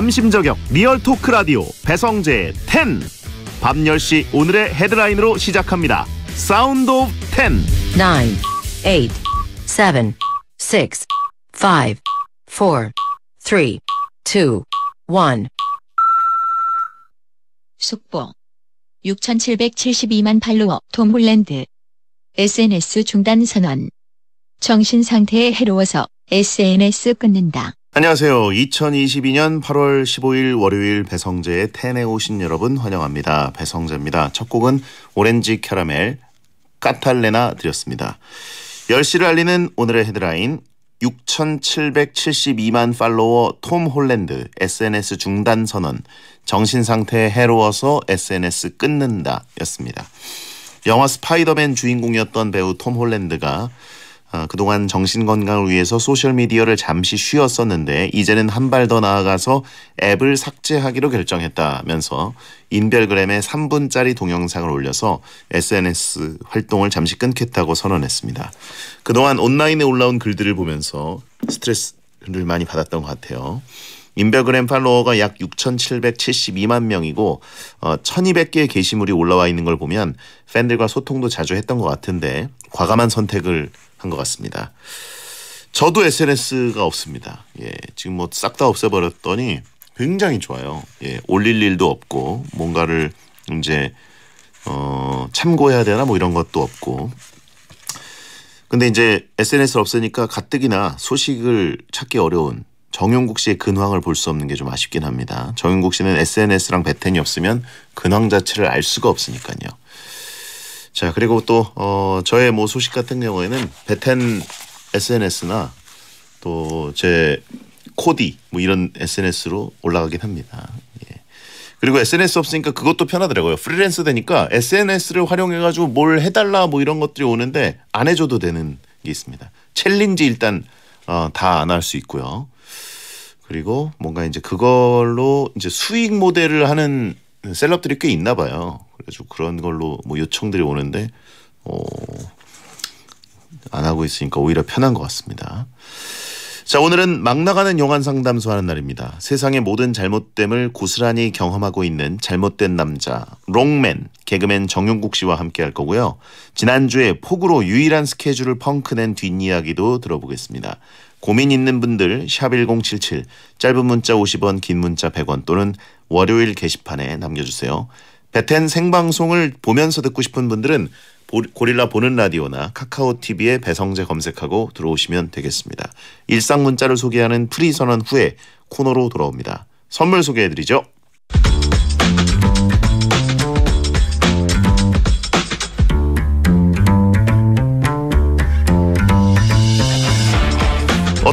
남심저격 리얼토크 라디오 배성재 10. 밤 10시 오늘의 헤드라인으로 시작합니다. 사운드 오브 10. 9, 8, 7, 6, 5, 4, 3, 2, 1. 속보. 6,772만 팔로워 톰 홀랜드. SNS 중단 선언. 정신 상태에 해로워서 SNS 끊는다. 안녕하세요. 2022년 8월 15일 월요일 배성재의 텐에 오신 여러분 환영합니다. 배성재입니다. 첫 곡은 오렌지 캐러멜 까탈레나 드렸습니다. 10시를 알리는 오늘의 헤드라인 6,772만 팔로워 톰 홀랜드 SNS 중단 선언 정신상태에 해로워서 SNS 끊는다 였습니다. 영화 스파이더맨 주인공이었던 배우 톰 홀랜드가 아, 그동안 정신건강을 위해서 소셜미디어를 잠시 쉬었었는데 이제는 한 발 더 나아가서 앱을 삭제하기로 결정했다면서 인별그램에 3분짜리 동영상을 올려서 SNS 활동을 잠시 끊겠다고 선언했습니다. 그동안 온라인에 올라온 글들을 보면서 스트레스를 많이 받았던 것 같아요. 인별그램 팔로워가 약 6,772만 명이고 어, 1,200개의 게시물이 올라와 있는 걸 보면 팬들과 소통도 자주 했던 것 같은데 과감한 선택을 한것 같습니다. 저도 SNS가 없습니다. 예, 지금 뭐 싹 다 없애버렸더니 굉장히 좋아요. 예, 올릴 일도 없고 뭔가를 이제 어, 참고해야 되나 뭐 이런 것도 없고. 근데 이제 SNS 없으니까 가뜩이나 소식을 찾기 어려운 정용국 씨의 근황을 볼 수 없는 게 좀 아쉽긴 합니다. 정용국 씨는 SNS랑 배텐이 없으면 근황 자체를 알 수가 없으니까요. 자 그리고 또 어, 저의 뭐 소식 같은 경우에는 베텐 SNS나 또 제 코디 뭐 이런 SNS로 올라가긴 합니다. 예. 그리고 SNS 없으니까 그것도 편하더라고요. 프리랜서 되니까 SNS를 활용해가지고 뭘 해달라 뭐 이런 것들이 오는데 안 해줘도 되는 게 있습니다. 챌린지 일단 어, 다 안 할 수 있고요. 그리고 뭔가 이제 그걸로 이제 수익 모델을 하는 셀럽들이 꽤 있나 봐요. 그래서 그런 걸로 뭐 요청들이 오는데 어, 안 하고 있으니까 오히려 편한 것 같습니다. 자, 오늘은 막 나가는 용안 상담소 하는 날입니다. 세상의 모든 잘못됨을 고스란히 경험하고 있는 잘못된 남자, 롱맨, 개그맨 정용국 씨와 함께 할 거고요. 지난주에 폭우로 유일한 스케줄을 펑크낸 뒷이야기도 들어보겠습니다. 고민 있는 분들 샵1077 짧은 문자 50원 긴 문자 100원 또는 월요일 게시판에 남겨주세요. 베텐 생방송을 보면서 듣고 싶은 분들은 고릴라 보는 라디오나 카카오TV에 배성재 검색하고 들어오시면 되겠습니다. 일상 문자를 소개하는 프리 선언 후에 코너로 돌아옵니다. 선물 소개해드리죠.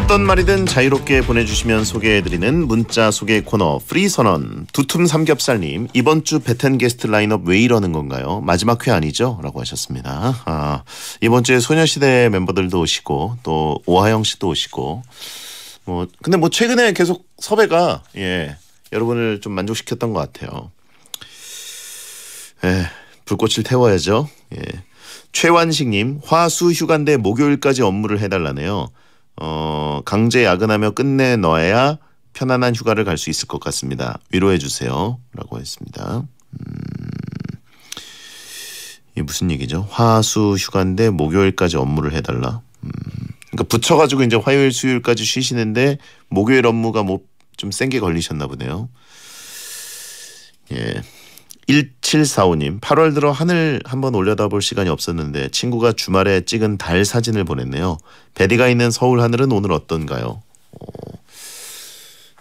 어떤 말이든 자유롭게 보내주시면 소개해드리는 문자 소개 코너 프리선언 두툼 삼겹살님 이번 주 베텐 게스트 라인업 왜 이러는 건가요? 마지막 회 아니죠? 라고 하셨습니다. 아, 이번 주에 소녀시대 멤버들도 오시고 또 오하영 씨도 오시고 뭐 근데 뭐 최근에 계속 섭외가 예 여러분을 좀 만족시켰던 것 같아요. 에 예, 불꽃을 태워야죠. 예. 최완식님 화수 휴간대 목요일까지 업무를 해달라네요. 어, 강제 야근하며 끝내 넣어야 편안한 휴가를 갈 수 있을 것 같습니다. 위로해 주세요라고 했습니다. 음. 이게 무슨 얘기죠? 화수 휴가인데 목요일까지 업무를 해달라. 음. 그러니까 붙여가지고 이제 화요일 수요일까지 쉬시는데 목요일 업무가 뭐 좀센 게 걸리셨나 보네요. 예. 1745님, 8월 들어 하늘 한번 올려다볼 시간이 없었는데 친구가 주말에 찍은 달 사진을 보냈네요. 베디가 있는 서울 하늘은 오늘 어떤가요? 어,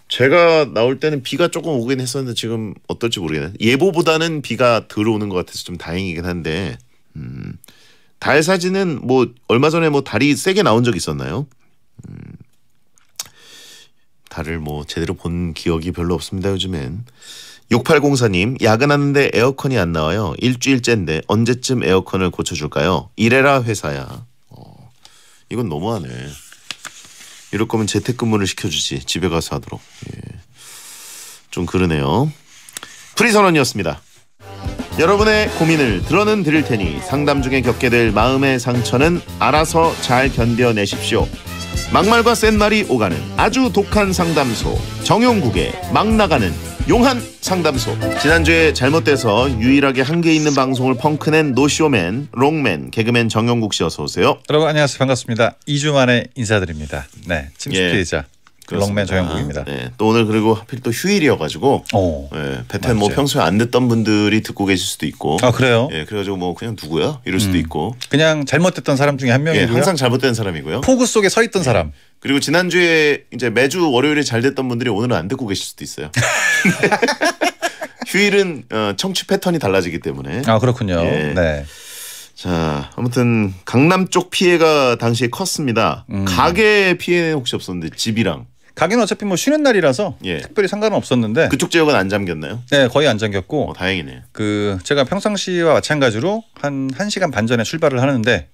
제가 나올 때는 비가 조금 오긴 했었는데 지금 어떨지 모르겠네요. 예보보다는 비가 들어오는 것 같아서 좀 다행이긴 한데 음, 달 사진은 뭐 얼마 전에 뭐 달이 세게 나온 적 있었나요? 음, 달을 뭐 제대로 본 기억이 별로 없습니다 요즘엔. 6804님, 야근하는데 에어컨이 안 나와요. 일주일째인데 언제쯤 에어컨을 고쳐줄까요? 이래라 회사야. 어, 이건 너무하네. 이럴 거면 재택근무를 시켜주지. 집에 가서 하도록. 예. 좀 그러네요. 프리선언이었습니다. 여러분의 고민을 들어는 드릴 테니 상담 중에 겪게 될 마음의 상처는 알아서 잘 견뎌내십시오. 막말과 센말이 오가는 아주 독한 상담소 정용국의 막 나가는 용한 상담소 지난주에 잘못돼서 유일하게 한계 있는 방송을 펑크낸 노쇼맨 롱맨 개그맨 정용국 씨 어서 오세요 여러분 안녕하세요 반갑습니다 2주 만에 인사드립니다 네 침식회의자 예. 롱맨 조영국입니다. 네, 또 오늘 그리고 하필 또 휴일이어가지고 오, 네, 배텐 뭐 평소에 안 듣던 분들이 듣고 계실 수도 있고. 아 그래요? 예, 네, 그래가지고 뭐 그냥 누구야 이럴 수도 음, 있고. 그냥 잘못됐던 사람 중에 한 예, 명이고요. 네, 항상 잘못된 사람이고요. 포구 속에 서 있던 예. 사람. 그리고 지난주에 이제 매주 월요일에 잘 됐던 분들이 오늘은 안 듣고 계실 수도 있어요. 휴일은 어, 청취 패턴이 달라지기 때문에. 아 그렇군요. 예. 네. 자, 아무튼 강남 쪽 피해가 당시에 컸습니다. 음. 가게 피해 혹시 없었는데 집이랑 가게는 어차피 뭐 쉬는 날이라서 예. 특별히 상관은 없었는데 그쪽 지역은 안 잠겼나요? 네, 거의 안 잠겼고 어, 다행이네. 그 제가 평상시와 마찬가지로 한 1시간 반 전에 출발을 하는데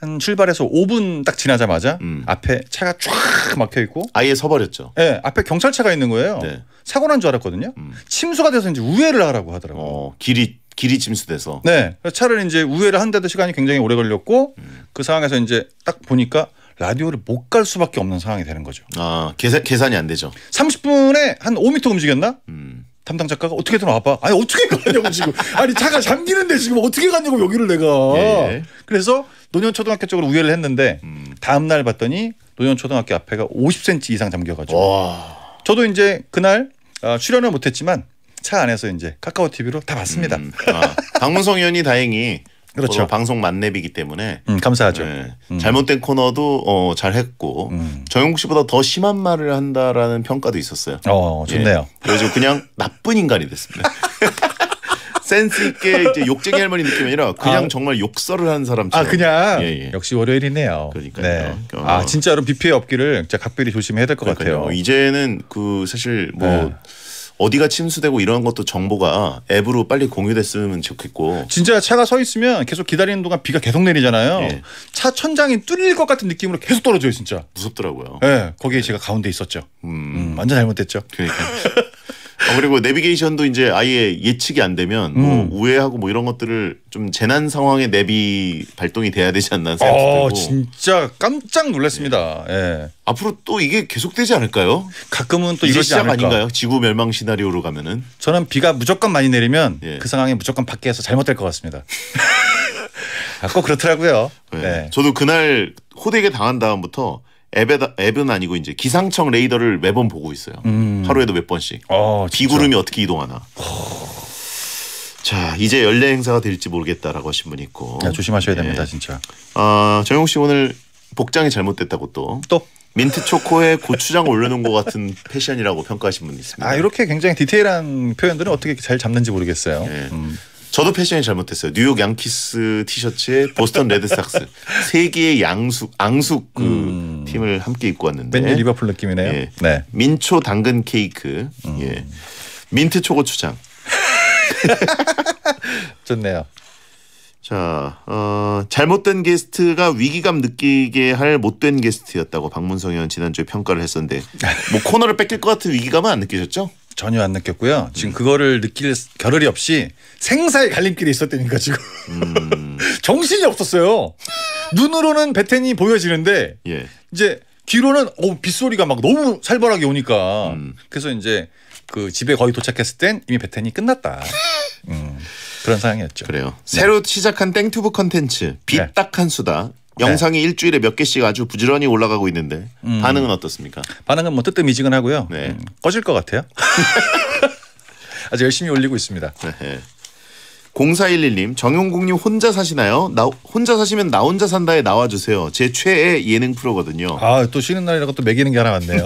한 출발해서 5분 딱 지나자마자 음. 앞에 차가 쫙 막혀 있고 아예 서버렸죠. 네, 앞에 경찰차가 있는 거예요. 네. 사고 난 줄 알았거든요. 음. 침수가 돼서 이제 우회를 하라고 하더라고요. 어, 길이 길이 침수돼서. 네, 차를 이제 우회를 한데도 시간이 굉장히 오래 걸렸고 음. 그 상황에서 이제 딱 보니까 라디오를 못 갈 수밖에 없는 상황이 되는 거죠. 아 계산 계산이 안 되죠. 30분에 한 5m 움직였나? 음. 담당 작가가 어떻게 들어 와봐. 아니 어떻게 가냐고 지금. 아니 차가 잠기는데 지금 어떻게 가냐고 여기를 내가. 예. 그래서 노년 초등학교 쪽으로 우회를 했는데 음. 다음 날 봤더니 노년 초등학교 앞에가 50cm 이상 잠겨가지고. 와. 저도 이제 그날 아, 출연을 못했지만 차 안에서 이제 카카오 TV로 다 봤습니다. 음. 아, 박문성 의원이 다행히 그렇죠. 방송 만렙이기 때문에 음, 감사하죠. 네. 음. 잘못된 코너도 어, 잘했고 음. 정영국 씨보다 더 심한 말을 한다라는 평가도 있었어요. 어, 좋네요. 예. 그래서 그냥 나쁜 인간이 됐습니다. 센스 있게 이제 욕쟁이 할머니 느낌이 아니라 그냥 아. 정말 욕설을 한 사람처럼. 아 그냥 예, 예. 역시 월요일이네요. 그러니까요. 네. 어. 아 진짜로 비피해 없기를 진짜 각별히 조심해야 될 것 같아요. 이제는 그 사실 뭐. 네. 어디가 침수되고 이런 것도 정보가 앱으로 빨리 공유됐으면 좋겠고 진짜 차가 서 있으면 계속 기다리는 동안 비가 계속 내리잖아요. 예. 차 천장이 뚫릴 것 같은 느낌으로 계속 떨어져요 진짜. 무섭더라고요. 예, 거기에 제가 가운데 있었죠. 음, 음 완전 잘못됐죠. 그러니까. 어, 그리고 내비게이션도 이제 아예 예측이 안 되면 뭐 음. 우회하고 뭐 이런 것들을 좀 재난 상황에 내비 발동이 돼야 되지 않나 생각이 어, 들고 진짜 깜짝 놀랐습니다. 예. 예. 앞으로 또 이게 계속되지 않을까요? 가끔은 또이러지 않을까. 아닌가요? 지구 멸망 시나리오로 가면은 저는 비가 무조건 많이 내리면 예. 그 상황이 무조건 밖에서 잘못될 것 같습니다. 아, 꼭 그렇더라고요. 예. 네. 저도 그날 호되게 당한 다음부터 앱에다, 앱은 아니고 이제 기상청 레이더를 매번 보고 있어요. 음. 하루에도 몇 번씩. 아, 비구름이 어떻게 이동하나. 자 이제 연례 행사가 될지 모르겠다라고 하신 분이 있고. 야, 조심하셔야 네. 됩니다 예. 진짜. 아 정용 씨 오늘 복장이 잘못됐다고 또. 또. 민트 초코에 고추장 올려놓은 것 같은 패션이라고 평가하신 분이 있습니다. 아 이렇게 굉장히 디테일한 표현들은 어떻게 잘 잡는지 모르겠어요. 네. 음. 저도 패션이 잘못했어요. 뉴욕 양키스 티셔츠에 보스턴 레드삭스 세 개의 양숙 앙숙 그 음. 팀을 함께 입고 왔는데 왠 리버풀 느낌이네요. 예. 네. 민초 당근 케이크, 음. 예. 민트 초고 추장. 좋네요. 자, 어, 잘못된 게스트가 위기감 느끼게 할 못된 게스트였다고 박문성 의원 지난주에 평가를 했었는데 뭐 코너를 뺏길 것 같은 위기감은 안 느끼셨죠? 전혀 안 느꼈고요. 지금 음. 그거를 느낄 겨를이 없이 생사의 갈림길이 있었다니까 지금. 음. 정신이 없었어요. 눈으로는 베텐이 보여지는데 예. 이제 귀로는 어, 빗소리가 막 너무 살벌하게 오니까 음. 그래서 이제 그 집에 거의 도착했을 땐 이미 베텐이 끝났다. 음. 그런 상황이었죠. 그래요. 네. 새로 시작한 땡튜브 컨텐츠 빗딱한 네. 수다 네. 영상이 네. 일주일에 몇 개씩 아주 부지런히 올라가고 있는데 음. 반응은 어떻습니까? 반응은 뭐 뜨뜻미지근하고요. 네. 음, 꺼질 것 같아요. 아주 열심히 올리고 있습니다. 네. 0411님 정용국님 혼자 사시나요? 나 혼자 사시면 나 혼자 산다에 나와주세요. 제 최애 예능 프로거든요. 아 또 쉬는 날이라고 또 매기는 게 하나 왔네요.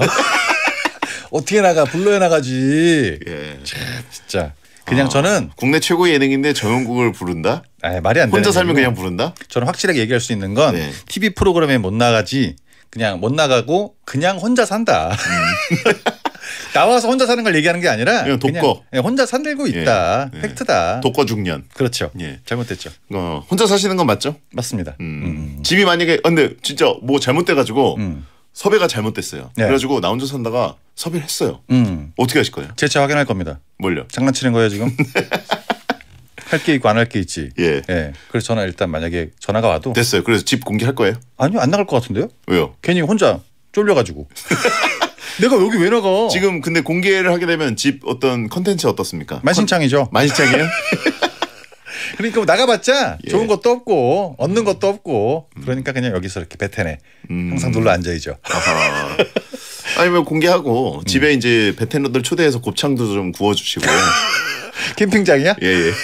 어떻게 나가 불러야 나가지. 예. 참, 진짜 그냥 아, 저는 국내 최고 예능인데 정용국을 부른다. 아, 예, 말이 안 혼자 살면 그냥 부른다? 저는 확실하게 얘기할 수 있는 건 네. TV 프로그램에 못 나가지 그냥 못 나가고 그냥 혼자 산다. 음. 나와서 혼자 사는 걸 얘기하는 게 아니라 그냥 독거 그냥 예, 혼자 산들고 예. 있다 예, 예. 팩트다 독거 중년 그렇죠 예. 잘못됐죠 어, 혼자 사시는 건 맞죠 맞습니다 음. 음. 집이 만약에 아, 근데 진짜 뭐 잘못돼 가지고 음. 섭외가 잘못됐어요 네. 그래가지고 나 혼자 산다가 섭외를 했어요 음. 어떻게 하실 거예요 제차 확인할 겁니다 뭘요 장난치는 거예요 지금 할게 있고 안 할 게 있지. 예. 예. 그래서 전화 일단 만약에 전화가 와도 됐어요. 그래서 집 공개할 거예요? 아니요 안 나갈 것 같은데요? 왜요? 괜히 혼자 쫄려가지고. 내가 여기 왜 나가? 지금 근데 공개를 하게 되면 집 어떤 컨텐츠 어떻습니까? 만신창이죠. 만신창이에요? 그러니까 뭐 나가봤자 예. 좋은 것도 없고 얻는 것도 없고 그러니까 그냥 여기서 이렇게 베테네 음. 항상 눌러 앉아있죠. 아니면 뭐 공개하고 음. 집에 이제 베테너들 초대해서 곱창도 좀 구워주시고 캠핑장이야? 예, 예.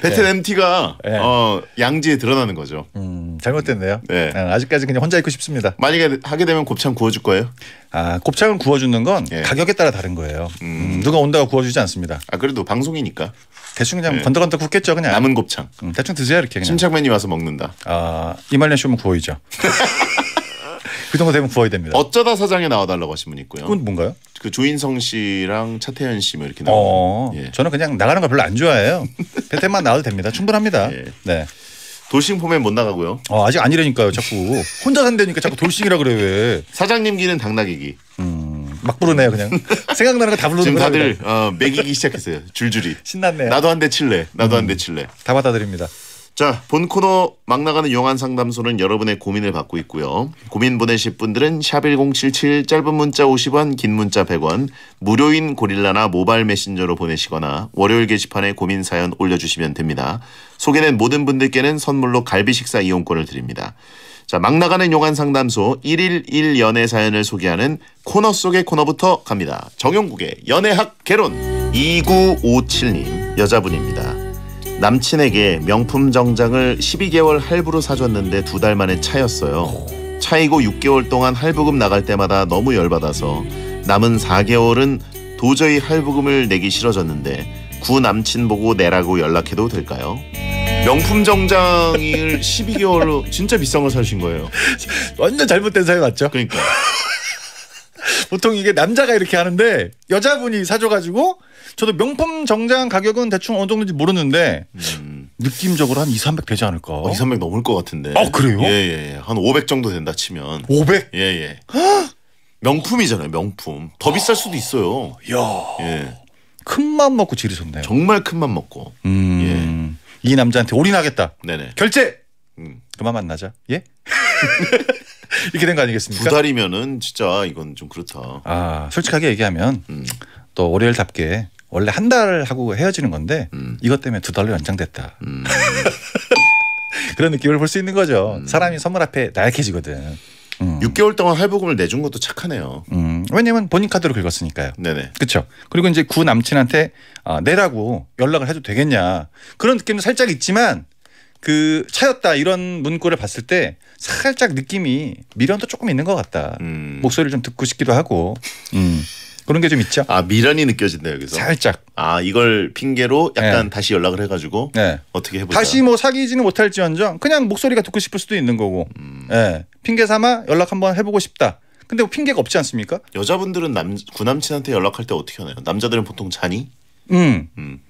베텔 네. MT가 네. 어, 양지에 드러나는 거죠. 음, 잘못됐네요. 네. 네 아, 직까지 그냥 혼자 있고 싶습니다. 만약에 하게 되면 곱창 구워줄 거예요? 아, 곱창을 구워주는 건 예. 가격에 따라 다른 거예요. 음. 음, 누가 온다고 구워주지 않습니다. 아, 그래도 방송이니까. 대충 그냥 예. 건더건더 굽겠죠 그냥. 남은 곱창. 음, 대충 드세요 이렇게 그냥. 침착맨이 와서 먹는다. 아, 이말년 쇼면 구워이죠. 그 정도 되면 구워야 됩니다. 어쩌다 사장에 나와달라고 하신 분 있고요. 그건 뭔가요? 그 조인성 씨랑 차태현 씨뭐 이렇게 나오 어, 예. 저는 그냥 나가는 걸 별로 안 좋아해요. 베테만 나와도 됩니다. 충분합니다. 예. 네. 돌싱 포맷 못 나가고요. 어, 아직 아니라니까요. 자꾸 혼자 산다니까 자꾸 돌싱이라 그래 왜? 사장님 기는 당나귀기. 음, 막 부르네요 그냥. 생각나는 거 다 부르는 지금 다들 어, 매기기 시작했어요. 줄줄이. 신났네요. 나도 한 대 칠래. 나도 음, 한대 칠래. 다 받아들입니다. 자, 본 코너 막 나가는 용안 상담소는 여러분의 고민을 받고 있고요. 고민 보내실 분들은 샵 1077 짧은 문자 50원, 긴 문자 100원, 무료인 고릴라나 모바일 메신저로 보내시거나 월요일 게시판에 고민 사연 올려주시면 됩니다. 소개된 모든 분들께는 선물로 갈비 식사 이용권을 드립니다. 자, 막 나가는 용안 상담소 1일 1연애 사연을 소개하는 코너 속의 코너부터 갑니다. 정용국의 연애학 개론 2957님 여자분입니다. 남친에게 명품 정장을 12개월 할부로 사줬는데 두 달 만에 차였어요. 차이고 6개월 동안 할부금 나갈 때마다 너무 열받아서 남은 4개월은 도저히 할부금을 내기 싫어졌는데 구 남친 보고 내라고 연락해도 될까요? 명품 정장을 12개월로 진짜 비싼 걸 사신 거예요. 완전 잘못된 사연 같죠? 그러니까. 보통 이게 남자가 이렇게 하는데 여자분이 사줘가지고 저도 명품 정장 가격은 대충 어느 정도인지 모르는데 음. 느낌적으로 한 2, 300 되지 않을까? 2, 어, 300 넘을 것 같은데. 아, 그래요? 예. 예. 예. 한500 정도 된다 치면. 500? 예, 예. 명품이잖아요, 명품. 더 비쌀 수도 있어요. 야. 예. 큰맘 먹고 지르셨네요. 정말 큰 맘 먹고. 음. 예. 이 남자한테 올인하겠다. 네네. 결제. 음. 그만 만나자. 예? 이렇게 된 거 아니겠습니까? 두 달이면은 진짜 이건 좀 그렇다. 아 솔직하게 얘기하면 음. 또 월요일답게 원래 한 달 하고 헤어지는 건데 음. 이것 때문에 두 달로 연장됐다. 음. 그런 느낌을 볼 수 있는 거죠. 음. 사람이 선물 앞에 나약해지거든. 음. 6개월 동안 할부금을 내준 것도 착하네요. 음. 왜냐면 본인 카드로 긁었으니까요. 네네. 그렇죠. 그리고 이제 구 남친한테 아, 내라고 연락을 해도 되겠냐 그런 느낌도 살짝 있지만 그 차였다 이런 문구를 봤을 때 살짝 느낌이 미련도 조금 있는 것 같다. 음. 목소리를 좀 듣고 싶기도 하고. 음. 그런 게 좀 있죠. 아 미련이 느껴진다 여기서. 살짝. 아 이걸 핑계로 약간 네. 다시 연락을 해가지고 네. 어떻게 해보자. 다시 뭐 사귀지는 못할지언정 그냥 목소리가 듣고 싶을 수도 있는 거고. 음. 네. 핑계 삼아 연락 한번 해보고 싶다. 근데 뭐 핑계가 없지 않습니까? 여자분들은 남 구남친한테 연락할 때 어떻게 하나요? 남자들은 보통 자니? 음. 음.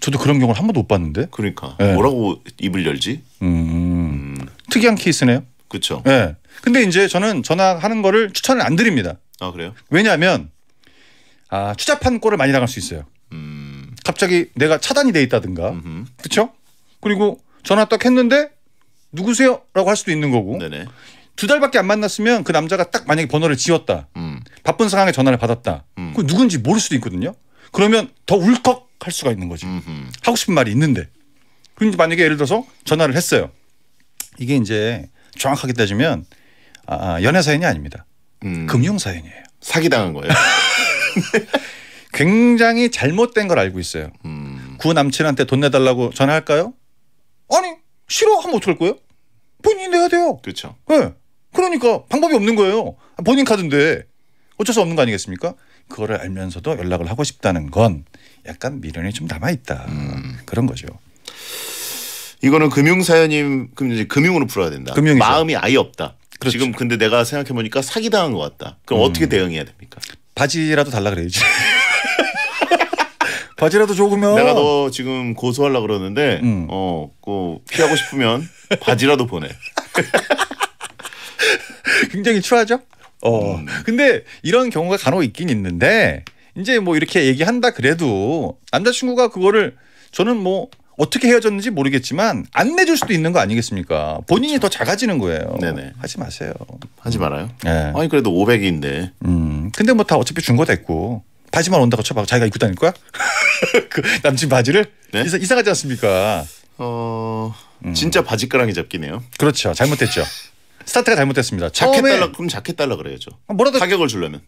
저도 그런 경우를 한 번도 못 봤는데. 그러니까 네. 뭐라고 입을 열지? 음. 음. 특이한 케이스네요. 그렇죠. 예. 근데 이제 저는 전화하는 거를 추천을 안 드립니다. 아 그래요? 왜냐하면 아, 추잡한 꼴을 많이 당할 수 있어요. 음. 갑자기 내가 차단이 돼 있다든가. 그렇죠? 그리고 전화 딱 했는데 누구세요? 라고 할 수도 있는 거고. 네네. 두 달밖에 안 만났으면 그 남자가 딱 만약에 번호를 지웠다. 음. 바쁜 상황에 전화를 받았다. 음. 그 누군지 모를 수도 있거든요. 그러면 더 울컥 할 수가 있는 거지. 음흠. 하고 싶은 말이 있는데. 그런데 만약에 예를 들어서 전화를 했어요. 이게 이제 정확하게 따지면 아, 아 연애 사연이 아닙니다. 음. 금융 사연이에요. 사기당한 거예요. 굉장히 잘못된 걸 알고 있어요. 음. 구 남친한테 돈 내달라고 전화할까요? 아니 싫어 하면 어떡 거예요? 본인이 내야 돼요. 그렇죠. 네. 그러니까 방법이 없는 거예요. 본인 카드인데 어쩔 수 없는 거 아니겠습니까? 그거를 알면서도 연락을 하고 싶다는 건 약간 미련이 좀 남아 있다 음. 그런 거죠. 이거는 금융 사연님 그럼 이제 금융으로 풀어야 된다. 금융이죠. 마음이 아예 없다. 그렇죠. 지금 근데 내가 생각해 보니까 사기 당한 것 같다. 그럼 음. 어떻게 대응해야 됩니까? 바지라도 달라 그래야지. 바지라도 조으면 내가 너 지금 고소하려 그러는데 음. 어그 피하고 싶으면 바지라도 보내. 굉장히 추하죠. 어 음. 근데 이런 경우가 간혹 있긴 있는데 이제 뭐 이렇게 얘기한다 그래도 남자친구가 그거를 저는 뭐 어떻게 헤어졌는지 모르겠지만 안 내줄 수도 있는 거 아니겠습니까? 본인이 그렇죠. 더 작아지는 거예요. 네네. 하지 마세요. 하지 말아요. 네. 아니 그래도 500인데. 음. 근데 뭐 다 어차피 준 거 됐고 바지만 온다고 쳐봐. 자기가 입고 다닐 거야? 그 남친 바지를 네? 이상, 이상하지 않습니까? 어 음. 진짜 바지가랑이 잡기네요. 그렇죠. 잘못했죠. 스타트가 잘못됐습니다. 자켓 달라 그럼 자켓 달라 그래야죠. 뭐라도 타격을 주려면.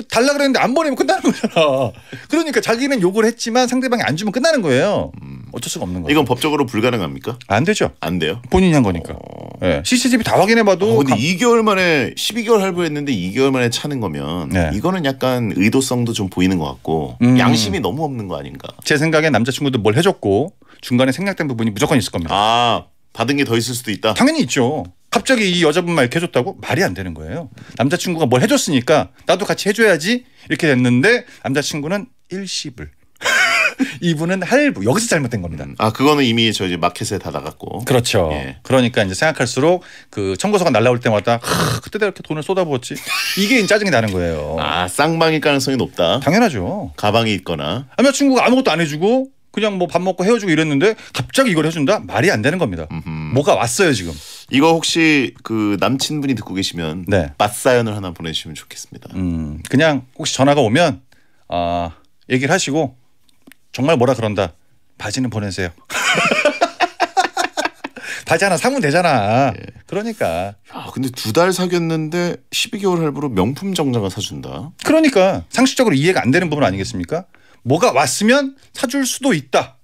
그 달라 그랬는데 안버리면 끝나는 거잖아. 그러니까 자기는 욕을 했지만 상대방이 안 주면 끝나는 거예요. 음. 어쩔 수가 없는 거예요. 이건 법적으로 불가능합니까? 안 되죠. 안 돼요. 본인이 한 거니까. 어... 네. CCTV 다 확인해봐도. 어, 근데 감... 2개월 만에 12개월 할부했는데 2개월 만에 차는 거면 네. 이거는 약간 의도성도 좀 보이는 것 같고 음... 양심이 너무 없는 거 아닌가. 제 생각엔 남자친구도 뭘 해줬고 중간에 생략된 부분이 무조건 있을 겁니다. 아 받은 게 더 있을 수도 있다. 당연히 있죠. 갑자기 이 여자분 말 이렇게 해줬다고 말이 안 되는 거예요. 남자친구가 뭘 해줬으니까 나도 같이 해줘야지 이렇게 됐는데 남자친구는 일시불. 이분은 할부 여기서 잘못된 겁니다. 음, 아 그거는 이미 저 이제 마켓에 다 나갔고. 그렇죠. 예. 그러니까 이제 생각할수록 그 청구서가 날라올 때마다 그때 내 이렇게 돈을 쏟아부었지. 이게 짜증이 나는 거예요. 아 쌍방일 가능성이 높다. 당연하죠. 가방이 있거나. 아니면 뭐 친구가 아무것도 안 해주고 그냥 뭐 밥 먹고 헤어지고 이랬는데 갑자기 이걸 해준다 말이 안 되는 겁니다. 음흠. 뭐가 왔어요 지금. 이거 혹시 그 남친분이 듣고 계시면 네. 맞사연을 하나 보내주시면 좋겠습니다. 음, 그냥 혹시 전화가 오면 아 얘기를 하시고 정말 뭐라 그런다 바지는 보내세요. 바지 하나 사면 되잖아. 예. 그러니까. 아 근데 두 달 사귀었는데 12개월 할부로 명품 정장을 사준다. 그러니까 상식적으로 이해가 안 되는 부분 아니겠습니까? 뭐가 왔으면 사줄 수도 있다.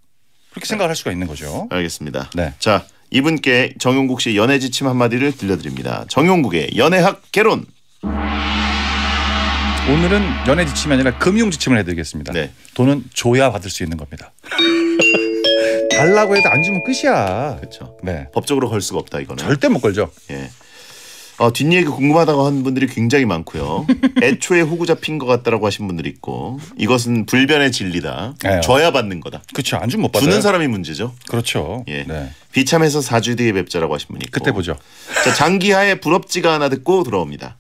그렇게 생각을 할 수가 있는 거죠. 알겠습니다. 네. 자. 이분께 정용국 씨 연애 지침 한마디를 들려드립니다. 정용국의 연애학 개론. 오늘은 연애 지침이 아니라 금융 지침을 해드리겠습니다. 네. 돈은 줘야 받을 수 있는 겁니다. 달라고 해도 안 주면 끝이야. 그렇죠. 네. 법적으로 걸 수가 없다 이거는. 절대 못 걸죠. 예. 어, 뒷얘기 궁금하다고 하는 분들이 굉장히 많고요. 애초에 호구 잡힌 것 같다라고 하신 분들이 있고 이것은 불변의 진리다. 에요. 네. 줘야 받는 거다. 그렇죠. 안 주면 못 받아요. 주는 사람이 문제죠. 그렇죠. 예. 네. 비참해서 4주 뒤에 뵙자라고 하신 분이 있고. 그때 보죠. 자, 장기하에 부럽지가 않아 듣고 들어옵니다.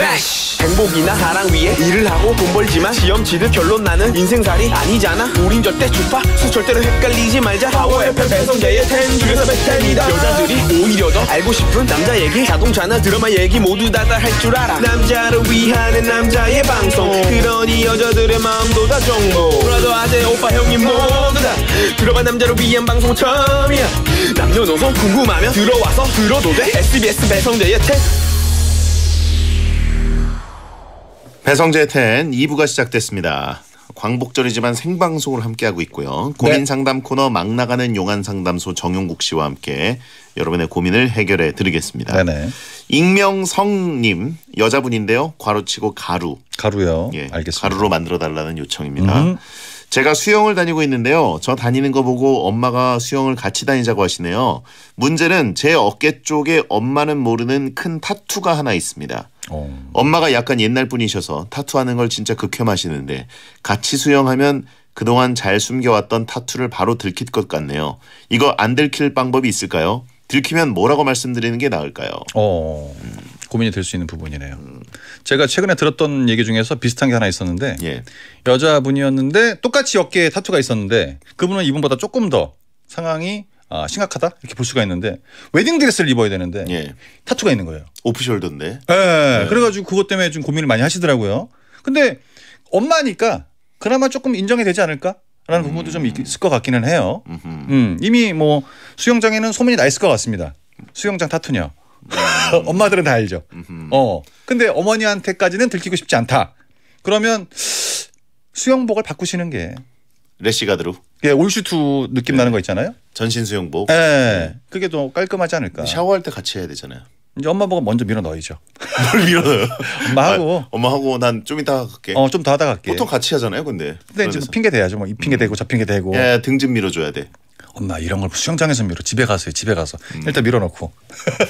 smash 행복이나 사랑 위에 일을 하고 돈 벌지만 시험 치듯 결론 나는 인생살이 아니잖아 우린 절대 주파 수 절대로 헷갈리지 말자 파워에펜 배성재의 텐 줄에서 백텐이다 여자들이 오히려 더 알고 싶은 남자 얘기 자동차나 드라마 얘기 모두 다 다 할 줄 알아 남자를 위하는 남자의 방송 그러니 여자들의 마음도 다 정보 브라더 아재 오빠 형님 모두 다 들어봐 남자를 위한 방송 처음이야 남녀노소 궁금하면 들어와서 들어도 돼 SBS 배성재의 텐 배성재 텐 2부가 시작됐습니다. 광복절이지만 생방송을 함께하고 있고요. 고민 네. 상담 코너 막 나가는 용안 상담소 정용국 씨와 함께 여러분의 고민을 해결해 드리겠습니다. 네네. 익명성님 여자분인데요. 괄호치고 가루. 가루요. 예, 알겠습니다. 가루로 만들어 달라는 요청입니다. 음. 제가 수영을 다니고 있는데요. 저 다니는 거 보고 엄마가 수영을 같이 다니자고 하시네요. 문제는 제 어깨 쪽에 엄마는 모르는 큰 타투가 하나 있습니다. 어. 엄마가 약간 옛날 분이셔서 타투하는 걸 진짜 극혐하시는데 같이 수영하면 그동안 잘 숨겨왔던 타투를 바로 들킬 것 같네요. 이거 안 들킬 방법이 있을까요? 들키면 뭐라고 말씀드리는 게 나을까요? 어. 음. 고민이 될 수 있는 부분이네요. 음. 제가 최근에 들었던 얘기 중에서 비슷한 게 하나 있었는데 예. 여자분이었는데 똑같이 어깨에 타투가 있었는데 그분은 이분보다 조금 더 상황이 아, 심각하다 이렇게 볼 수가 있는데 웨딩 드레스를 입어야 되는데 예. 타투가 있는 거예요. 오프숄더인데. 예. 예. 그래가지고 그것 때문에 좀 고민을 많이 하시더라고요. 근데 엄마니까 그나마 조금 인정이 되지 않을까? 라는 부분도 좀 음. 있을 것 같기는 해요. 음, 이미 뭐 수영장에는 소문이 나 있을 것 같습니다. 수영장 타투녀. 엄마들은 다 알죠. 어. 근데 어머니한테까지는 들키고 싶지 않다. 그러면 수영복을 바꾸시는 게 레시가드로. 예, 올슈트 느낌 네. 나는 거 있잖아요. 전신 수영복. 예. 네. 그게 더 깔끔하지 않을까. 샤워할 때 같이 해야 되잖아요. 이제 엄마 보고 먼저 밀어 넣어야죠. 뭘 밀어 넣어요? 엄마하고. 아, 엄마하고 난 좀 이따 갈게. 어, 좀 더 하다 갈게. 보통 같이 하잖아요, 근데. 근데 이제 뭐 핑계 대야죠. 뭐이 핑계 음. 대고 저 핑계 대고. 예, 등짐 밀어줘야 돼. 엄마 이런 걸 수영장에서 밀어 집에 가서요 집에 가서 음. 일단 밀어놓고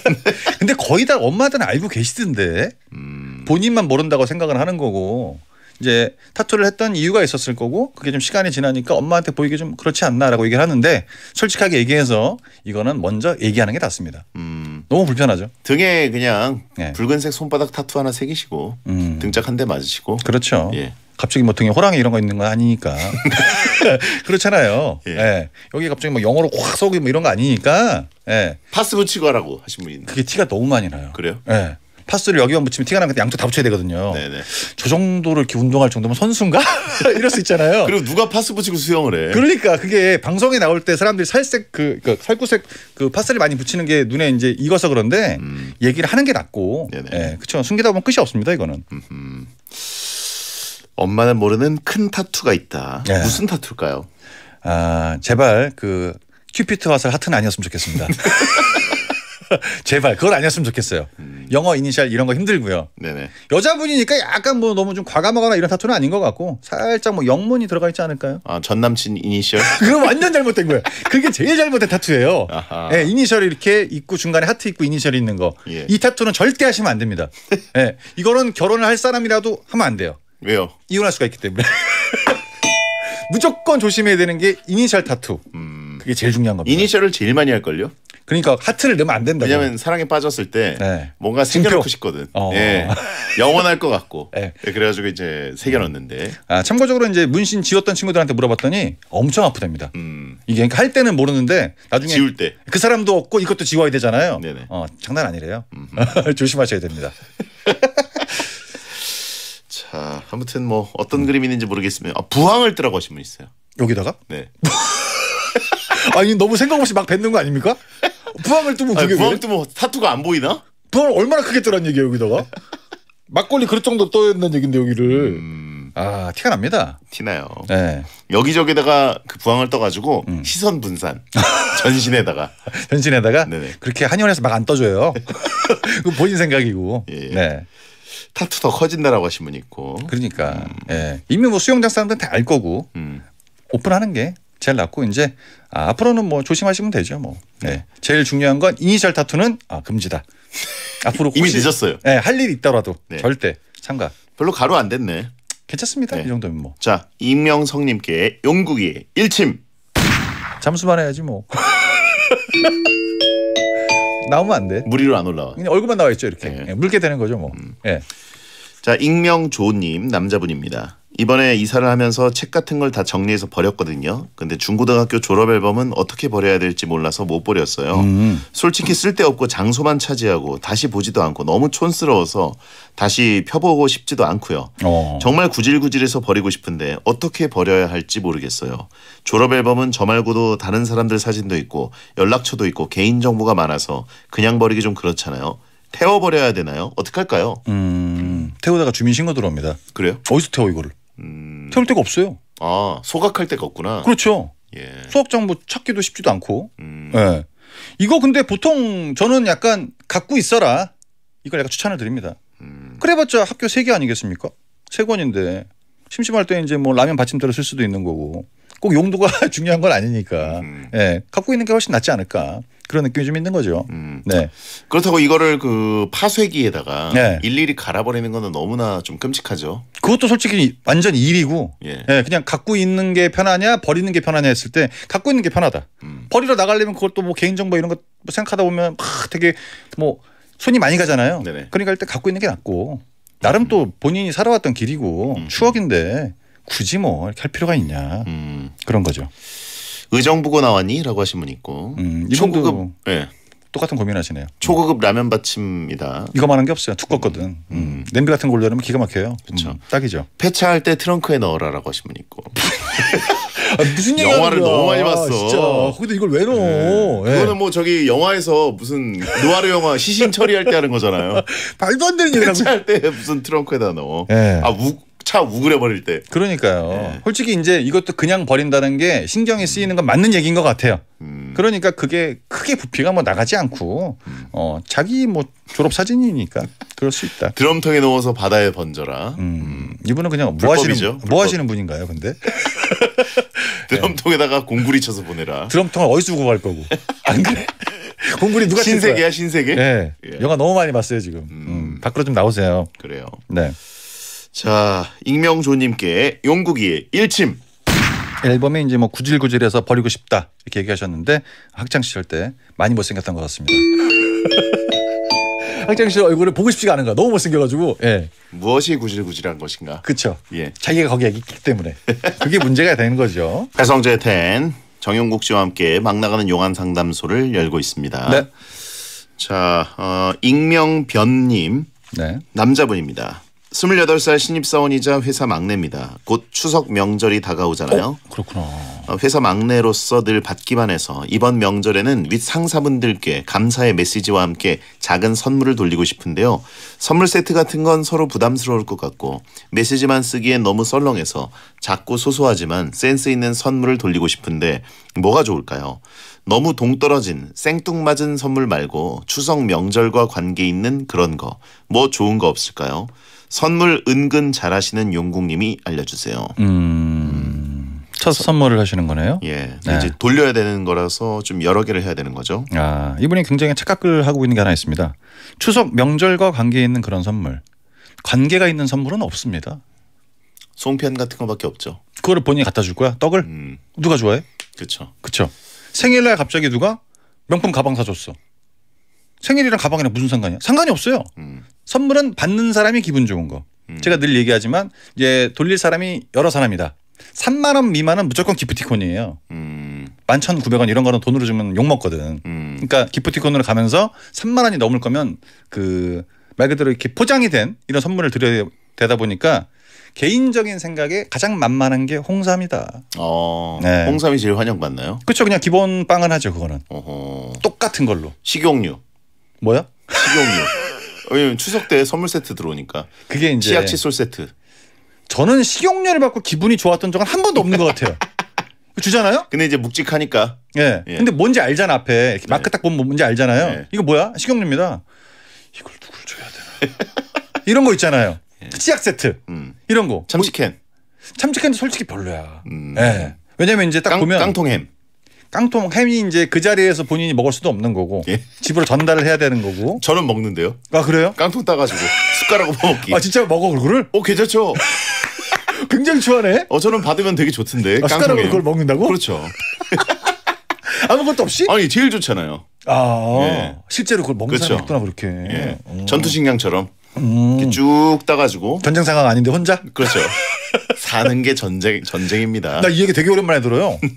근데 거의 다 엄마들은 알고 계시던데 음. 본인만 모른다고 생각을 하는 거고 이제 타투를 했던 이유가 있었을 거고 그게 좀 시간이 지나니까 엄마한테 보이기 좀 그렇지 않나라고 얘기를 하는데 솔직하게 얘기해서 이거는 먼저 얘기하는 게 낫습니다. 음. 너무 불편하죠. 등에 그냥 네. 붉은색 손바닥 타투 하나 새기시고 음. 등짝 한 대 맞으시고 그렇죠. 예. 갑자기 뭐 등에 호랑이 이런 거 있는 건 아니니까 그렇잖아요. 예. 예. 여기 갑자기 뭐 영어로 확 쏘기 뭐 이런 거 아니니까 예. 파스 붙이고 하라고 하신 분이 있는데 그게 티가 너무 많이 나요. 그래요? 예. 파스를 여기만 붙이면 티가 나데 양쪽 다 붙여야 되거든요. 네네. 저 정도로 이렇게 운동할 정도면 선수인가? 이럴 수 있잖아요. 그리고 누가 파스 붙이고 수영을 해? 그러니까 그게 방송에 나올 때 사람들이 살색 그 그러니까 살구색 그 파스를 많이 붙이는 게 눈에 이제 익어서 그런데 음. 얘기를 하는 게 낫고, 네네. 예, 그렇죠. 숨기다 보면 끝이 없습니다. 이거는. 음흠. 엄마는 모르는 큰 타투가 있다. 예. 무슨 타투일까요? 아 제발 그 큐피트 화살 하트는 아니었으면 좋겠습니다. 제발 그건 아니었으면 좋겠어요. 음. 영어 이니셜 이런 거 힘들고요. 네네. 여자분이니까 약간 뭐 너무 좀 과감하거나 이런 타투는 아닌 것 같고 살짝 뭐 영문이 들어가 있지 않을까요? 아, 전 남친 이니셜? 그럼 완전 잘못된 거예요. 그게 제일 잘못된 타투예요. 아하. 예, 이니셜이 렇게 있고 중간에 하트 있고 이니셜이 있는 거. 예. 이 타투는 절대 하시면 안 됩니다. 예. 이거는 결혼을 할 사람이라도 하면 안 돼요. 왜요? 이혼할 수가 있기 때문에. 무조건 조심해야 되는 게 이니셜 타투. 음. 그게 제일 중요한 겁니다. 이니셜을 제일 많이 할걸요? 그러니까 하트를 넣으면 안 된다. 왜냐면 사랑에 빠졌을 때 네. 뭔가 생겨넣고 싶거든. 어. 예. 영원할 것 같고. 네. 예, 그래가지고 이제 새겨넣는데. 아 참고적으로 이제 문신 지웠던 친구들한테 물어봤더니 엄청 아프답니다. 음. 이게 그러니까 할 때는 모르는데 나중에 지울 때 그 사람도 없고 이것도 지워야 되잖아요. 네네. 어 장난 아니래요. 조심하셔야 됩니다. 자 아무튼 뭐 어떤 음. 그림이 있는지 모르겠으면 아, 부항을 뜨라고 하신 분 있어요. 여기다가? 네. 아니 너무 생각 없이 막 뱉는 거 아닙니까? 부항을 뜨면 그게 아니, 부항 왜? 뜨면 타투가 안 보이나? 부항을 얼마나 크게 뜨란 얘기야 여기다가 막걸리 그럴 정도 떠있는 얘긴데 여기를 음... 아 티가 납니다. 티나요. 네. 여기저기다가 그 부항을 떠가지고 음. 시선 분산 전신에다가 전신에다가 네네. 그렇게 한의원에서 막 안 떠줘요. 그 본인 생각이고. 예. 네. 타투 더 커진다라고 하신 분이 있고. 그러니까. 음. 예. 이미 뭐 수영장 사람들은 다알 거고. 음. 오픈하는 게 제일 낫고 이제 아, 앞으로는 뭐 조심하시면 되죠. 뭐 네. 제일 중요한 건 이니셜 타투는 아, 금지다. 앞으로 이미 늦었어요. 네, 할 일이 있더라도 네. 절대 참가. 별로 가로안 됐네. 괜찮습니다. 네. 이 정도면 뭐. 자 임명성님께 용국이 일침. 잠수만 해야지 뭐. 나오면 안 돼. 무리로안 올라와. 그냥 얼굴만 나와 있죠 이렇게. 네. 예, 물게 되는 거죠 뭐. 음. 예. 자 익명 조님 남자분입니다. 이번에 이사를 하면서 책 같은 걸 다 정리해서 버렸거든요. 근데 중고등학교 졸업 앨범은 어떻게 버려야 될지 몰라서 못 버렸어요. 음. 솔직히 쓸데없고 장소만 차지하고 다시 보지도 않고 너무 촌스러워서 다시 펴보고 싶지도 않고요. 어. 정말 구질구질해서 버리고 싶은데 어떻게 버려야 할지 모르겠어요. 졸업 앨범은 저 말고도 다른 사람들 사진도 있고 연락처도 있고 개인 정보가 많아서 그냥 버리기 좀 그렇잖아요. 태워버려야 되나요? 어떻게 할까요? 음, 태우다가 주민 신고 들어옵니다. 그래요? 어디서 태워 이거를? 태울 음. 데가 없어요. 아 소각할 데가 없구나. 그렇죠. 예. 수확장 뭐 찾기도 쉽지도 않고. 음. 예. 이거 근데 보통 저는 약간 갖고 있어라 이걸 약간 추천을 드립니다. 음. 그래봤자 학교 세개 아니겠습니까? 세 권인데 심심할 때 이제 뭐 라면 받침대로 쓸 수도 있는 거고. 꼭 용도가 중요한 건 아니니까 음. 네, 갖고 있는 게 훨씬 낫지 않을까 그런 느낌이 좀 있는 거죠. 음. 네. 그렇다고 이거를 그 파쇄기에다가 네. 일일이 갈아버리는 거는 너무나 좀 끔찍하죠. 그것도 솔직히 완전 일이고 예. 네, 그냥 갖고 있는 게 편하냐 버리는 게 편하냐 했을 때 갖고 있는 게 편하다. 음. 버리러 나가려면 그것도 뭐 개인정보 이런 거 생각하다 보면 막 되게 뭐 손이 많이 가잖아요. 네네. 그러니까 일단 갖고 있는 게 낫고 나름 음. 또 본인이 살아왔던 길이고 음. 추억인데 굳이 뭐 이렇게 할 필요가 있냐 음. 그런 거죠. 의정부고 나왔니라고 하신 분 있고 음, 초급급 네. 똑같은 고민하시네요. 음. 초고급 라면 받침이다. 이거만한 게 없어요. 두껍거든. 음. 음. 냄비 같은 걸로 넣으면 기가 막혀요. 그렇죠. 음. 딱이죠. 폐차할 때 트렁크에 넣어라라고 하신 분 있고. 아, 무슨 영화를 거야. 너무 많이 봤어. 진짜. 거기다 이걸 왜 넣어? 네. 예. 그거는 뭐 저기 영화에서 무슨 노아르 영화 시신 처리할 때 하는 거잖아요. 말도 안 되는 얘기라고. 폐차할 때 무슨 트렁크에다 넣어. 네. 아 우, 차 우그려버릴 때. 그러니까요. 네. 솔직히 이제 이것도 그냥 버린다는 게 신경이 음. 쓰이는 건 맞는 얘기인 것 같아요. 음. 그러니까 그게 크게 부피가 뭐 나가지 않고 음. 어 자기 뭐 졸업 사진이니까 그럴 수 있다. 드럼통에 넣어서 바다에 번져라. 음. 음. 이분은 그냥 뭐 하시는 뭐 하시는 분인가요, 근데? 드럼통에다가 공구리 쳐서 보내라. 드럼통을 어디서 구할 거고? 안 그래? 공구리 누가 신세계야 신세계? 네. 예. 영화 너무 많이 봤어요 지금. 음. 밖으로 좀 나오세요. 그래요. 네. 자, 익명조님께 용국이의 일침. 앨범에 이제 뭐 구질구질해서 버리고 싶다 이렇게 얘기하셨는데 학창 시절 때 많이 못생겼던 것 같습니다. 학창 시절 얼굴을 보고 싶지가 않은 가 너무 못생겨가지고. 예. 무엇이 구질구질한 것인가? 그렇죠. 예. 자기가 거기에 있기 때문에 그게 문제가 되는 거죠. 배성재 텐 정용국 씨와 함께 막 나가는 용안 상담소를 열고 있습니다. 네. 자, 어, 익명변님 네. 남자분입니다. 28살 신입사원이자 회사 막내입니다. 곧 추석 명절이 다가오잖아요. 어? 그렇구나. 어, 회사 막내로서 늘 받기만 해서 이번 명절에는 윗 상사분들께 감사의 메시지와 함께 작은 선물을 돌리고 싶은데요. 선물 세트 같은 건 서로 부담스러울 것 같고 메시지만 쓰기엔 너무 썰렁해서 작고 소소하지만 센스 있는 선물을 돌리고 싶은데 뭐가 좋을까요? 너무 동떨어진 생뚱맞은 선물 말고 추석 명절과 관계 있는 그런 거 뭐 좋은 거 없을까요? 선물 은근 잘하시는 용궁님이 알려주세요. 음, 첫 선물을 하시는 거네요. 예, 네. 이제 돌려야 되는 거라서 좀 여러 개를 해야 되는 거죠. 아, 이분이 굉장히 착각을 하고 있는 게 하나 있습니다. 추석 명절과 관계 있는 그런 선물, 관계가 있는 선물은 없습니다. 송편 같은 거밖에 없죠. 그거를 본인이 갖다 줄 거야? 떡을? 음. 누가 좋아해? 그렇죠. 그렇죠. 생일날 갑자기 누가 명품 가방 사줬어. 생일이랑 가방이랑 무슨 상관이야? 상관이 없어요. 음. 선물은 받는 사람이 기분 좋은 거. 음. 제가 늘 얘기하지만 이제 돌릴 사람이 여러 사람이다. 3만 원 미만은 무조건 기프티콘이에요. 음. 11,900원 이런 거는 돈으로 주면 욕 먹거든. 음. 그러니까 기프티콘으로 가면서 3만 원이 넘을 거면 그 말 그대로 이렇게 포장이 된 이런 선물을 드려야 되다 보니까 개인적인 생각에 가장 만만한 게 홍삼이다. 어, 네. 홍삼이 제일 환영받나요? 그렇죠. 그냥 기본 빵은 하죠. 그거는 어허. 똑같은 걸로. 식용유. 뭐야? 식용유. 왜냐면 추석 때 선물 세트 들어오니까. 그게 이제 치약 칫솔 세트. 저는 식용유를 받고 기분이 좋았던 적은 한 번도 없는 것 같아요. 주잖아요? 근데 이제 묵직하니까. 예. 예. 근데 뭔지 알잖아 앞에 네. 마크 딱 보면 뭔지 알잖아요. 네. 이거 뭐야? 식용유입니다. 이걸 누굴 줘야 되나? 이런 거 있잖아요. 예. 치약 세트 음. 이런 거. 참치캔. 뭐, 참치캔도 솔직히 별로야. 음. 예. 왜냐면 이제 딱 깡, 보면 깡통햄. 깡통 햄이 이제 그 자리에서 본인이 먹을 수도 없는 거고 예? 집으로 전달을 해야 되는 거고 저는 먹는데요. 아 그래요? 깡통 따가지고 숟가락으로 먹기. 아 진짜 먹어 그거를? 어 괜찮죠. 굉장히 좋아해어 저는 받으면 되게 좋던데. 아, 숟가락으로 그걸 먹는다고? 그렇죠. 아무것도 없이? 아니 제일 좋잖아요. 아 예. 실제로 그걸 먹는 그렇죠. 사람 있구나 그렇게. 예. 음. 전투식량처럼 음. 쭉 따가지고. 전쟁 상황 아닌데 혼자? 그렇죠. 사는 게 전쟁 전쟁입니다. 나 이 얘기 되게 오랜만에 들어요.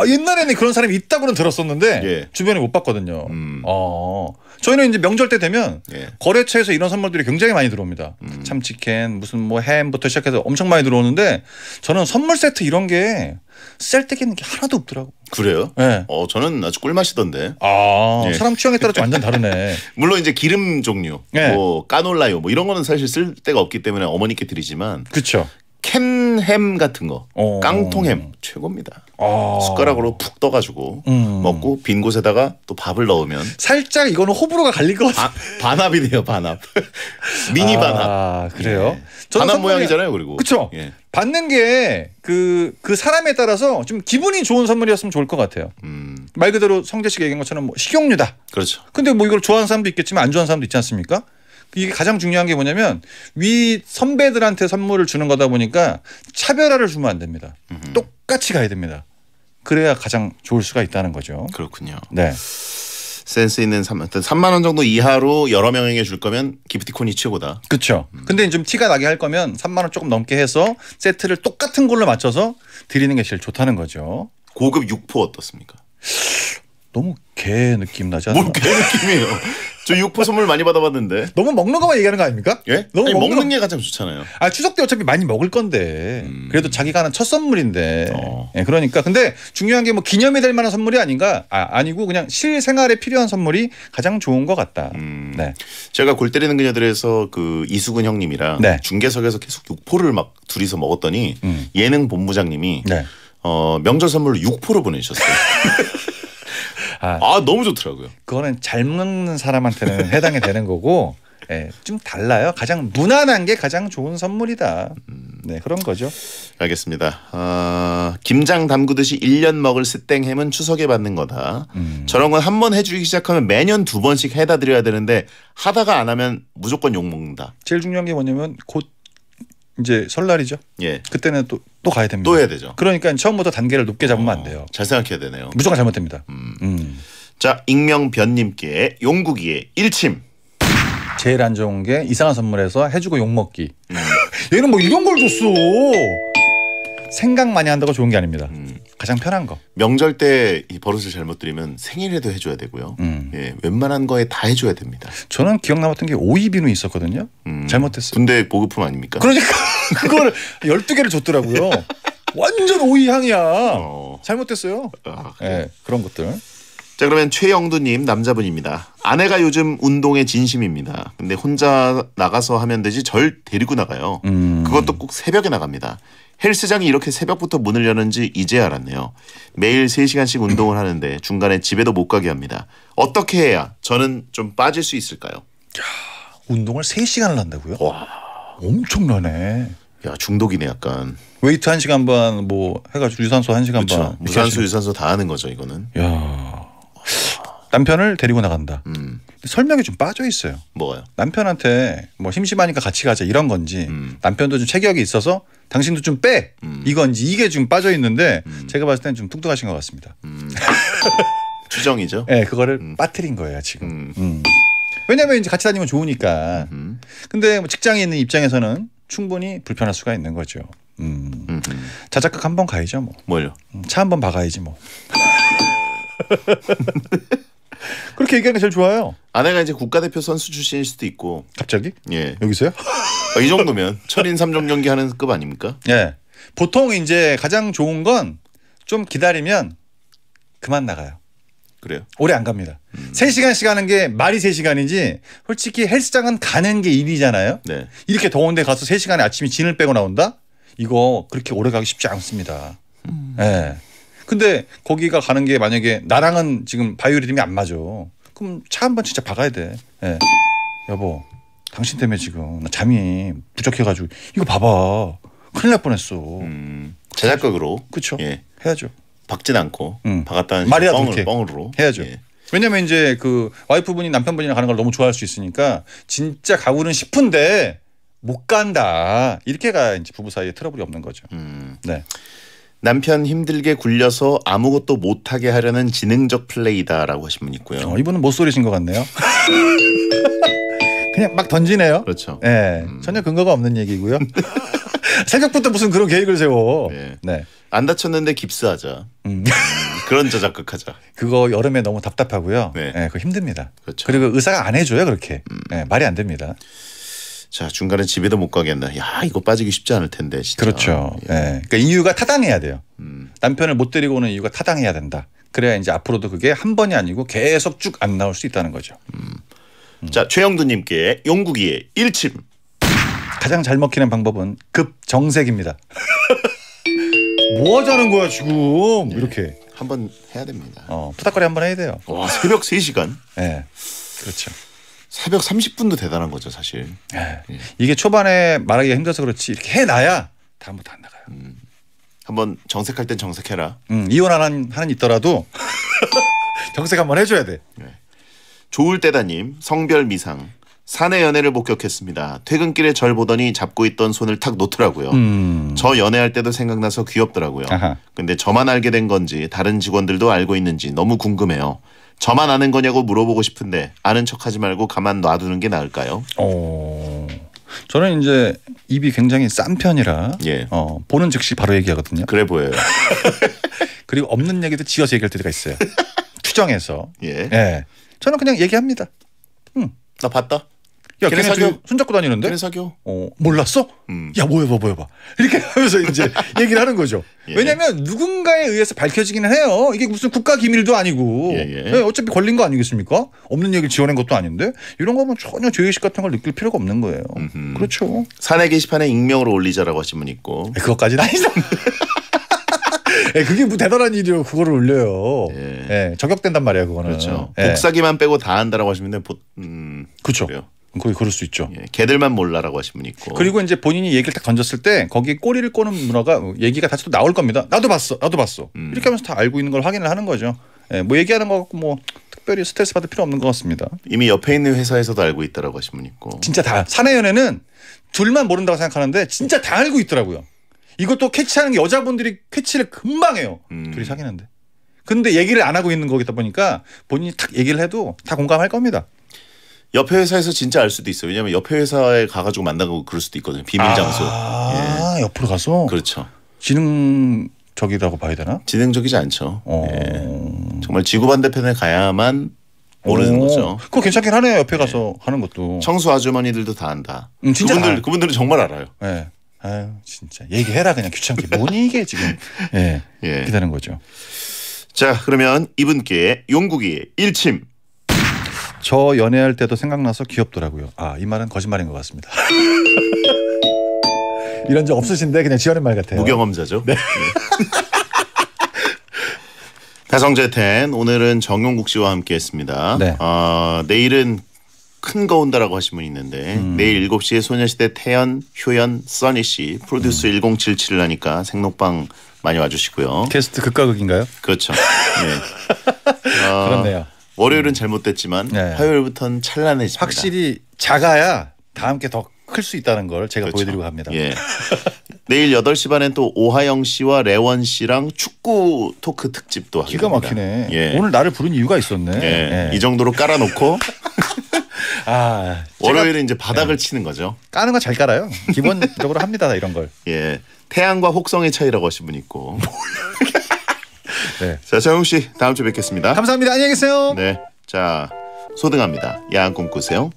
아, 옛날에는 그런 사람이 있다고는 들었었는데 예. 주변에 못 봤거든요. 음. 어. 저희는 이제 명절 때 되면 예. 거래처에서 이런 선물들이 굉장히 많이 들어옵니다. 음. 참치캔, 무슨 뭐 햄부터 시작해서 엄청 많이 들어오는데 저는 선물 세트 이런 게 쓸데기는 게 하나도 없더라고. 그래요? 네. 어, 저는 아주 꿀맛이던데. 아, 예. 사람 취향에 따라 좀 완전 다르네. 물론 이제 기름 종류, 네. 뭐 까놀라요, 뭐 이런 거는 사실 쓸 데가 없기 때문에 어머니께 드리지만. 그렇죠. 캔햄 같은 거, 어. 깡통햄 최고입니다. 아. 숟가락으로 푹 떠가지고 음. 먹고 빈 곳에다가 또 밥을 넣으면 살짝 이거는 호불호가 갈릴 것 같아. 반합이네요, 반합. 미니 아, 반합. 그래요? 예. 반합 성분이... 모양이잖아요, 그리고. 그렇죠. 예. 받는 게 그그 그 사람에 따라서 좀 기분이 좋은 선물이었으면 좋을 것 같아요. 음. 말 그대로 성재 씨가 얘기한 것처럼 뭐 식용유다. 그렇죠. 근데 뭐 이걸 좋아하는 사람도 있겠지만 안 좋아하는 사람도 있지 않습니까? 이게 가장 중요한 게 뭐냐면 위 선배들한테 선물을 주는 거다 보니까 차별화를 주면 안 됩니다. 음흠. 똑같이 가야 됩니다. 그래야 가장 좋을 수가 있다는 거죠. 그렇군요. 네. 센스 있는 3, 3만 원 정도 이하로 여러 명에게 줄 거면 기프티콘이 최고다. 그렇죠. 음. 근데 좀 티가 나게 할 거면 3만 원 조금 넘게 해서 세트를 똑같은 걸로 맞춰서 드리는 게 제일 좋다는 거죠. 고급 육포 어떻습니까? 너무 개 느낌 나지 않아요? 뭔개 뭐 느낌이에요? 저 육포 선물 많이 받아봤는데. 너무 먹는 것만 얘기하는 거 아닙니까? 예? 너무 아니, 먹는, 먹는 거... 게 가장 좋잖아요. 아 추석 때 어차피 많이 먹을 건데 음. 그래도 자기가 하는 첫 선물인데. 어. 예, 그러니까 근데 중요한 게 뭐 기념이 될 만한 선물이 아닌가? 아 아니고 그냥 실생활에 필요한 선물이 가장 좋은 것 같다. 음. 네. 제가 골 때리는 그녀들에서 그 이수근 형님이랑 네. 중계석에서 계속 육포를 막 둘이서 먹었더니 음. 예능 본부장님이 네. 어, 명절 선물로 육포를 보내주셨어요. 아, 아 너무 좋더라고요. 그거는 잘 먹는 사람한테는 해당이 되는 거고 네, 좀 달라요. 가장 무난한 게 가장 좋은 선물이다. 음. 네 그런 거죠. 알겠습니다. 어, 김장 담그듯이 1년 먹을 스땡햄은 추석에 받는 거다. 음. 저런 건 한 번 해주기 시작하면 매년 두 번씩 해다 드려야 되는데 하다가 안 하면 무조건 욕 먹는다. 제일 중요한 게 뭐냐면 곧 이제 설날이죠. 예. 그때는 또, 또 가야 됩니다. 또 해야 되죠. 그러니까 처음부터 단계를 높게 잡으면 어, 안 돼요. 잘 생각해야 되네요. 무조건 잘못됩니다. 음. 음. 자, 익명변님께 용국이의 일침. 제일 안 좋은 게 이상한 선물에서 해주고 욕먹기. 음. 얘는 뭐 이런 걸 줬어. 생각 많이 한다고 좋은 게 아닙니다. 음. 가장 편한 거. 명절 때 이 버릇을 잘못 들이면 생일에도 해줘야 되고요. 음. 예, 웬만한 거에 다 해줘야 됩니다. 저는 기억 남았던 게 오이 비누 있었거든요. 음. 잘못했어요. 군대 보급품 아닙니까? 그러니까 그걸 12개를 줬더라고요. 완전 오이 향이야. 어. 잘못했어요. 아, 그 예, 그런 것들. 자 그러면 최영두님 남자분입니다. 아내가 요즘 운동에 진심입니다. 근데 혼자 나가서 하면 되지 절 데리고 나가요. 음. 그것도 꼭 새벽에 나갑니다. 헬스장이 이렇게 새벽부터 문을 여는지 이제 알았네요. 매일 3시간씩 운동을 하는데 중간에 집에도 못 가게 합니다. 어떻게 해야 저는 좀 빠질 수 있을까요? 야, 운동을 3시간을 한다고요? 와, 엄청나네. 야, 중독이네 약간. 웨이트 1시간 반 뭐해 가지고 유산소 1시간 그쵸? 반. 유산소 유산소 다 하는 거죠, 이거는. 야. 남편을 데리고 나간다. 음. 설명이 좀 빠져 있어요. 뭐요? 남편한테 뭐 심심하니까 같이 가자 이런 건지 음. 남편도 좀 체격이 있어서 당신도 좀빼 음. 이건지 이게 좀 빠져 있는데 음. 제가 봤을 때는 좀 뚱뚱하신 것 같습니다. 주정이죠 음. 네, 그거를 음. 빠뜨린 거예요 지금. 음. 왜냐면 이제 같이 다니면 좋으니까. 음. 근데 뭐 직장에 있는 입장에서는 충분히 불편할 수가 있는 거죠. 음. 자작극 한번 가야죠 뭐. 뭘요? 차 한번 박아야지 뭐. 그렇게 얘기하는 게 제일 좋아요. 아내가 이제 국가대표 선수 출신일 수도 있고. 갑자기? 예. 여기서요? 아, 이 정도면 철인 3종 경기 하는 급 아닙니까? 예. 보통 이제 가장 좋은 건 좀 기다리면 그만 나가요. 그래요? 오래 안 갑니다. 음. 3시간씩 하는 게 말이 3시간인지 솔직히 헬스장은 가는 게 일이잖아요. 네. 이렇게 더운데 가서 3시간에 아침에 진을 빼고 나온다? 이거 그렇게 오래 가기 쉽지 않습니다. 음. 예. 근데 거기가 가는 게 만약에 나랑은 지금 바이오리듬이 안 맞아. 그럼 차 한 번 진짜 박아야 돼. 예. 여보, 당신 때문에 지금 나 잠이 부족해가지고 이거 봐봐. 큰일 날 뻔했어. 음, 제작극으로. 그렇죠. 예. 해야죠. 박진 않고 음. 박았다는 말이야 뻥을, 뻥으로 해야죠. 예. 왜냐면 이제 그 와이프분이 남편분이랑 가는 걸 너무 좋아할 수 있으니까 진짜 가고는 싶은데 못 간다 이렇게가 이제 부부 사이에 트러블이 없는 거죠. 음. 네. 남편 힘들게 굴려서 아무것도 못하게 하려는 지능적 플레이다라고 하신 분 있고요. 어, 이분은 못 소리신 것 같네요. 그냥 막 던지네요. 그렇죠. 네, 음. 전혀 근거가 없는 얘기고요. 생각부터 무슨 그런 계획을 세워. 네. 네. 안 다쳤는데 깁스하자. 음. 음 그런 저작극하자. 그거 여름에 너무 답답하고요. 네. 네, 그 힘듭니다. 그렇죠. 그리고 의사가 안 해줘요 그렇게. 음. 네, 말이 안 됩니다. 자 중간에 집에도 못 가겠나. 야 이거 빠지기 쉽지 않을 텐데. 진짜. 그렇죠. 예. 네. 예. 그니까 이유가 타당해야 돼요. 음. 남편을 못 데리고 오는 이유가 타당해야 된다. 그래야 이제 앞으로도 그게 한 번이 아니고 계속 쭉 안 나올 수 있다는 거죠. 음. 음. 자 최영두님께 용국이의 일침. 가장 잘 먹히는 방법은 급 정색입니다. 뭐 하자는 거야 지금 네. 이렇게 한 번 해야 됩니다. 어, 푸닥거리 한 번 해야 돼요. 와 새벽 3시간. 네. 예, 그렇죠. 새벽 30분도 대단한 거죠 사실. 네. 예. 이게 초반에 말하기가 힘들어서 그렇지 이렇게 해놔야 다음부터 안 나가요. 음. 한번 정색할 땐 정색해라. 음, 이혼 하는 하는 있더라도 정색 한번 해줘야 돼. 네. 좋을 때다님 성별 미상 사내 연애를 목격했습니다. 퇴근길에 절 보더니 잡고 있던 손을 탁 놓더라고요. 음. 저 연애할 때도 생각나서 귀엽더라고요. 아하. 근데 저만 알게 된 건지 다른 직원들도 알고 있는지 너무 궁금해요. 저만 아는 거냐고 물어보고 싶은데 아는 척하지 말고 가만 놔두는 게 나을까요? 어. 저는 이제 입이 굉장히 싼 편이라 예. 어, 보는 즉시 바로 얘기하거든요. 그래 보여요. 그리고 없는 얘기도 지어서 얘기할 때가 있어요. 추정해서. 예. 예. 저는 그냥 얘기합니다. 응. 나 봤다. 야, 걔네, 걔네 사겨. 손잡고 다니는데? 걔네 사겨. 어, 몰랐어? 음. 야, 뭐해, 봐 뭐, 뭐해, 봐 이렇게 하면서 이제 얘기를 하는 거죠. 예. 왜냐하면 누군가에 의해서 밝혀지기는 해요. 이게 무슨 국가 기밀도 아니고. 예, 예. 네, 어차피 걸린 거 아니겠습니까? 없는 얘기를 지어낸 것도 아닌데 이런 거면 전혀 죄의식 같은 걸 느낄 필요가 없는 거예요. 음흠. 그렇죠. 사내 게시판에 익명으로 올리자라고 하신 분 있고. 그것까지는 아니죠. 예, 그게 뭐 대단한 일이요. 그거를 올려요. 예. 예 저격된단 말이야, 그거는. 그렇죠. 예. 복사기만 빼고 다 한다라고 하시면 보, 음, 그렇죠. 그래요. 거의 그럴 수 있죠. 예, 걔들만 몰라라고 하신 분 있고. 그리고 이제 본인이 얘기를 딱 던졌을 때 거기에 꼬리를 꼬는 문화가 얘기가 다시 또 나올 겁니다. 나도 봤어, 나도 봤어. 음. 이렇게 하면서 다 알고 있는 걸 확인을 하는 거죠. 예, 뭐 얘기하는 거 같고 뭐 특별히 스트레스 받을 필요 없는 것 같습니다. 이미 옆에 있는 회사에서도 알고 있다라고 하신 분 있고. 진짜 다 사내 연애는 둘만 모른다고 생각하는데 진짜 다 알고 있더라고요. 이것도 캐치하는 게 여자분들이 캐치를 금방 해요. 음. 둘이 사귀는데. 근데 얘기를 안 하고 있는 거기다 보니까 본인이 탁 얘기를 해도 다 공감할 겁니다. 옆에 회사에서 진짜 알 수도 있어요. 왜냐하면 옆에 회사에 가가지고 만나고 그럴 수도 있거든요. 비밀 장소. 아 예. 옆으로 가서 그렇죠. 지능적이라고 봐야 되나? 지능적이지 않죠. 어. 예. 정말 지구 반대편에 가야만 모르는 오. 거죠. 그거 괜찮긴 하네요. 옆에 예. 가서 예. 하는 것도. 청소 아주머니들도 다 안다. 음, 진짜 그분들 다. 아. 그분들은 정말 알아요. 예. 아유 진짜 얘기해라 그냥 귀찮게 뭐니 이게 지금 예, 예. 기다는 거죠. 자 그러면 이분께 용국이 1침 저 연애할 때도 생각나서 귀엽더라고요. 아, 이 말은 거짓말인 것 같습니다. 이런 적 없으신데 그냥 지어낸 말 같아요. 무경험자죠. 네. 다성재텐 오늘은 정용국 씨와 함께했습니다. 네. 어, 내일은 큰 거 온다라고 하신 분이 있는데 음. 내일 7시에 소녀시대 태연, 효연, 써니 씨 프로듀스 음. 1077을 하니까 생록방 많이 와주시고요. 게스트 극과 극인가요? 그렇죠. 네. 어, 그렇네요. 월요일은 잘못됐지만 네. 화요일부터는 찬란해집니다. 확실히 작아야 다 함께 더 클 수 있다는 걸 제가 그렇죠. 보여드리고 갑니다. 예. 내일 8시 반엔 또 오하영 씨와 레원 씨랑 축구 토크 특집도 하게 기가 막히네. 예. 오늘 나를 부른 이유가 있었네. 예. 예. 이 정도로 깔아놓고 아, 월요일은 이제 예. 바닥을 치는 거죠. 까는 건잘 깔아요. 기본적으로 합니다 이런 걸. 예. 태양과 혹성의 차이라고 하신 분 있고. 네. 자, 정웅 씨 다음 주에 뵙겠습니다. 감사합니다. 안녕히 계세요. 네. 자, 소등합니다. 야한 꿈 꾸세요.